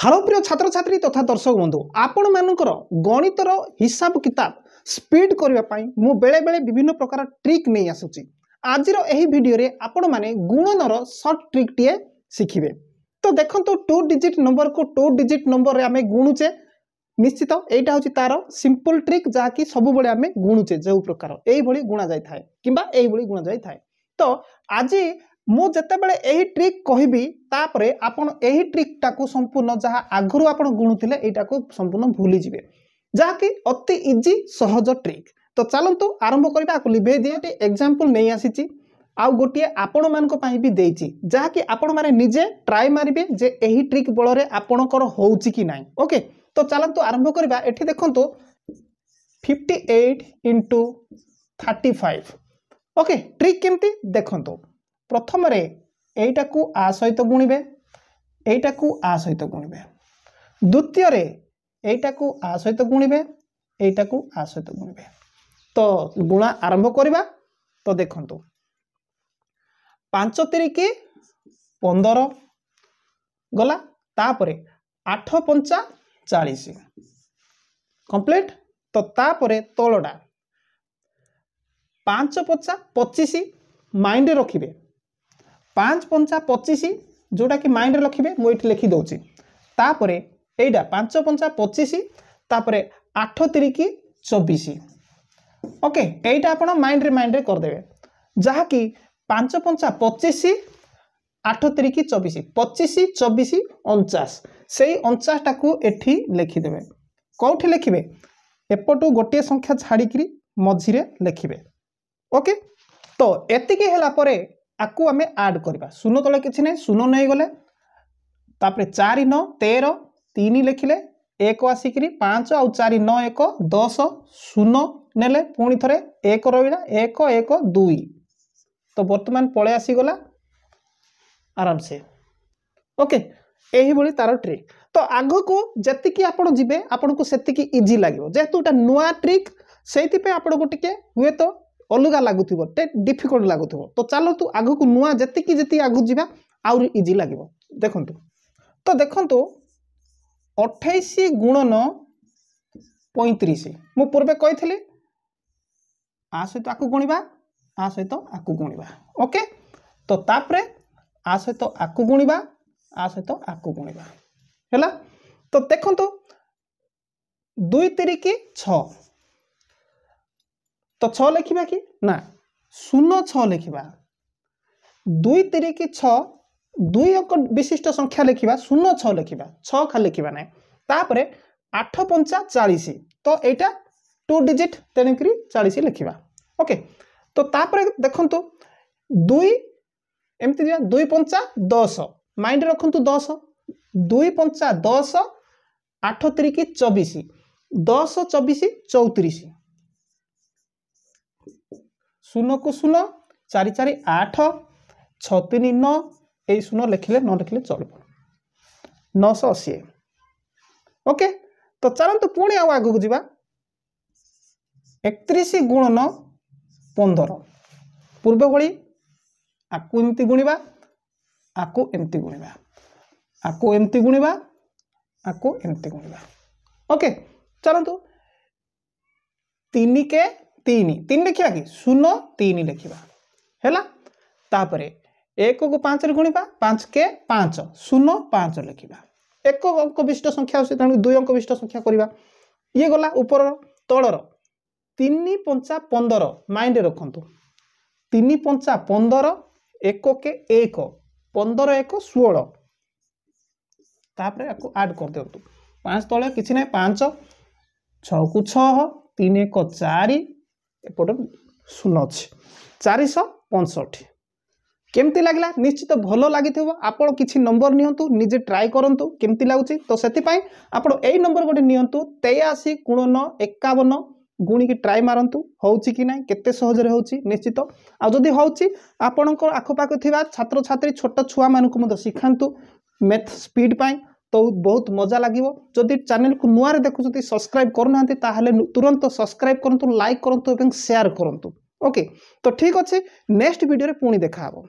hello প্রিয় ছাত্রছাত্রী তথা দর্শক বন্ধু আপনার গণিতর হিসাব কিতাব স্পিড করা মু বেড়ে বেড়ে বিভিন্ন প্রকার ট্রিক নিয়ে আসুচি আজির এই ভিডিওরে আপন মানে গুণনর সর্ট ট্রিকটিয়ে শিখবে তো দেখুন টু ডিজিট নম্বর কু টু ডিজিট নম্বরের আমি গুণুচে নিশ্চিত এইটা হচ্ছে তার সিম্পল ট্রিক যা কি সবুলে আমি গুণুচে যে প্রকার এইভাবে গুণা যাই কিংবা এইভাবে গুণা যাই তো আজি ମୁଁ ଯେତେବେଳେ ଏହି ଟ୍ରିକ୍ କହିବି ତାପରେ ଆପଣ ଏହି ଟ୍ରିକ୍ଟାକୁ ସମ୍ପୂର୍ଣ୍ଣ ଯାହା ଆଗରୁ ଆପଣ ଗୁଣୁଥିଲେ ଏଇଟାକୁ ସମ୍ପୂର୍ଣ୍ଣ ଭୁଲିଯିବେ ଯାହାକି ଅତି ଇଜି ସହଜ ଟ୍ରିକ୍ ତ ଚାଲନ୍ତୁ ଆରମ୍ଭ କରିବା ଆକୁ ଲିଭେଇ ଦିଏ ଏକ୍ଜାମ୍ପଲ୍ ନେଇ ଆସିଛି ଆଉ ଗୋଟିଏ ଆପଣମାନଙ୍କ ପାଇଁ ବି ଦେଇଛି ଯାହାକି ଆପଣମାନେ ନିଜେ ଟ୍ରାଏ ମାରିବେ ଯେ ଏହି ଟ୍ରିକ୍ ବଳରେ ଆପଣଙ୍କର ହେଉଛି କି ନାହିଁ ଓକେ ତ ଚାଲନ୍ତୁ ଆରମ୍ଭ କରିବା ଏଠି ଦେଖନ୍ତୁ fifty eight into thirty five okay trick କେମିତି ଦେଖନ୍ତୁ ପ୍ରଥମରେ ଏଇଟାକୁ ଆ ସହିତ ଗୁଣିବେ ଏଇଟାକୁ ଆ ସହିତ ଗୁଣିବେ ଦ୍ୱିତୀୟରେ ଏଇଟାକୁ ଆ ସହିତ ଗୁଣିବେ ଏଇଟାକୁ ଆ ସହିତ ଗୁଣିବେ ତ ଗୁଣା ଆରମ୍ଭ କରିବା ତ ଦେଖନ୍ତୁ ପାଞ୍ଚ ତିରିକି ପନ୍ଦର ଗଲା ତାପରେ ଆଠ ପଞ୍ଚା ଚାଳିଶ କମ୍ପ୍ଲିଟ୍ ତ ତାପରେ ତଳଟା ପାଞ୍ଚ ପଚା ପଚିଶ ମାଇଣ୍ଡରେ ରଖିବେ পাঁচ পঞ্চা পঁচিশ ଯେଉଁଟାକି ମାଇଣ୍ଡରେ ରଖିବେ ମୁଁ ଏଇଠି ଲେଖିଦେଉଛି ତାପରେ ଏଇଟା ପାଞ୍ଚ ପଞ୍ଚା ପଚିଶ ତାପରେ ଆଠ ତିରିକି ଚବିଶ ଓକେ ଏଇଟା ଆପଣ ମାଇଣ୍ଡରେ ମାଇଣ୍ଡରେ କରିଦେବେ ଯାହାକି ପାଞ୍ଚ ପଞ୍ଚା ପଚିଶ ଆଠ ତିରିକି ଚବିଶ ପଚିଶ ଚବିଶ ଅଣଚାଶ ସେଇ ଅଣଚାଶଟାକୁ ଏଠି ଲେଖିଦେବେ କେଉଁଠି ଲେଖିବେ ଏପଟୁ ଗୋଟିଏ ସଂଖ୍ୟା ଛାଡ଼ିକିରି ମଝିରେ ଲେଖିବେ ଓକେ ତ ଏତିକି ହେଲା ପରେ আকু আমি আড করা শূন্য তলে কিছু না শূন্য নেইগলে তাপরে চারি ন তের তিন লেখিলে এক আসিক পাঁচ আউ চারি ন এক দশ শূন্য নেলে পুঁথ এক রহলা এক এক দুই তো বর্তমান পলে আসিগলা আরামসে ওকে এইভাবে তার ট্রিক তো আগুকু যেতিকি আপনার যাবে আপনার সেতিকি ইজি লাগবে যেহেতু এটা নয় ট্রিক সেইপাই আপনার টিকি হুয়েত ଅଲଗା ଲାଗୁଥିବ ଟେ ଡିଫିକଲ୍ଟ ଲାଗୁଥିବ ତ ଚାଲନ୍ତୁ ଆଗକୁ ନୂଆ ଯେତିକି ଯେତିକି ଆଗକୁ ଯିବା ଆହୁରି ଇଜି ଲାଗିବ ଦେଖନ୍ତୁ ତ ଦେଖନ୍ତୁ ଅଠେଇଶ ଗୁଣନ ପଇଁତିରିଶ ମୁଁ ପୂର୍ବେ କହିଥିଲି ଆ ସହିତ ଆକୁ ଗୁଣିବା ଆ ସହିତ ଆକୁ ଗୁଣିବା ଓକେ ତ ତାପରେ ଆ ସହିତ ଆକୁ ଗୁଣିବା ଆ ସହିତ ଆକୁ ଗୁଣିବା ହେଲା ତ ଦେଖନ୍ତୁ ଦୁଇ ତିରିକି ଛଅ ତ ଛଅ ଲେଖିବା କି ନା ଶୂନ ଛଅ ଲେଖିବା ଦୁଇ ତିରିକି ଛଅ ଦୁଇ ଅଙ୍କ ବିଶିଷ୍ଟ ସଂଖ୍ୟା ଲେଖିବା ଶୂନ ଛଅ ଲେଖିବା ଛଅ ଖା ଲେଖିବା ନାହିଁ ତାପରେ ଆଠ ପଞ୍ଚା ଚାଳିଶ ତ ଏଇଟା ଟୁ ଡିଜିଟ୍ ତେଣୁକରି ଚାଳିଶ ଲେଖିବା ଓକେ ତ ତାପରେ ଦେଖନ୍ତୁ ଦୁଇ ଏମିତି ଯିବା ଦୁଇ ପଞ୍ଚା ଦଶ ମାଇଣ୍ଡ ରଖନ୍ତୁ ଦଶ ଦୁଇ ପଞ୍ଚା ଦଶ ଆଠ ତିରିକି ଚବିଶ ଦଶ ଚବିଶ ଚଉତିରିଶ শূন্যকু শূন্য চারি চারি আঠ ছ তিন ন এই শূন্য লেখিলে ন লেখিলে চলব নশো অশী ওকে তো ଚାଲନ୍ତୁ ପୁଣି ଆଉ ଆଗକୁ ଯିବା ଏକତିରିଶ ଗୁଣ ନ ପନ୍ଦର ପୂର୍ବ ଭଳି ଆକୁ ଏମିତି ଗୁଣିବା ଆକୁ ଏମିତି ଗୁଣିବା ଆକୁ ଏମିତି ଗୁଣିବା ଆକୁ ଏମିତି ଗୁଣିବା ଓକେ ଚାଲନ୍ତୁ ତିନି କେ তিন তিন লেখা कि शून तीन लेखा है एक को पाँच गुणा पाँच के पाँच शून पाँच लेखा एक अंक विशिष्ट संख्या अच्छे तेणु दुई अंक विशिष्ट संख्या करवा ये गला ऊपर तलर तीन पंचा पंदर माइंड रखु तीन पंचा पंदर एक के एक पंदर एक षोल तापर आड कर दिंतु पाँच तले कि ना पाँच छः को छः तीन एक चारि ଏପଟେ ଶୂନ ଅଛି ଚାରିଶହ ପଞ୍ଚଷଠି କେମିତି ଲାଗିଲା ନିଶ୍ଚିତ ଭଲ ଲାଗିଥିବ ଆପଣ କିଛି ନମ୍ବର ନିଅନ୍ତୁ ନିଜେ ଟ୍ରାଏ କରନ୍ତୁ କେମିତି ଲାଗୁଛି ତ ସେଥିପାଇଁ ଆପଣ ଏଇ ନମ୍ବର ଗୋଟେ ନିଅନ୍ତୁ ତେୟାଅଶୀ କୋଣନ ଏକାବନ গুণিকি ট্রাই মারন্তু হচ্ছে কি না কেতে সহজরে হচ্ছে নিশ্চিত আদি হচ্ছে আপনার আখপাখ থাকা ছাত্রছাত্রী ছোট ছুঁ মানুষ শিখান্তু মেথ স্পিড পাই তো বহুত মজা লাগিব যদি ଚ୍ୟାନେଲକୁ ନୂଆରେ ଦେଖୁଛନ୍ତି ସବସ୍କ୍ରାଇବ୍ କରୁନାହାନ୍ତି ତାହେଲେ ତୁରନ୍ତ ସବସ୍କ୍ରାଇବ୍ କରନ୍ତୁ ଲାଇକ୍ କରନ୍ତୁ ଏବଂ ସେୟାର୍ କରନ୍ତୁ ଓକେ ତ ଠିକ୍ ଅଛି ନେକ୍ସଟ ଭିଡ଼ିଓରେ ପୁଣି ଦେଖାହେବ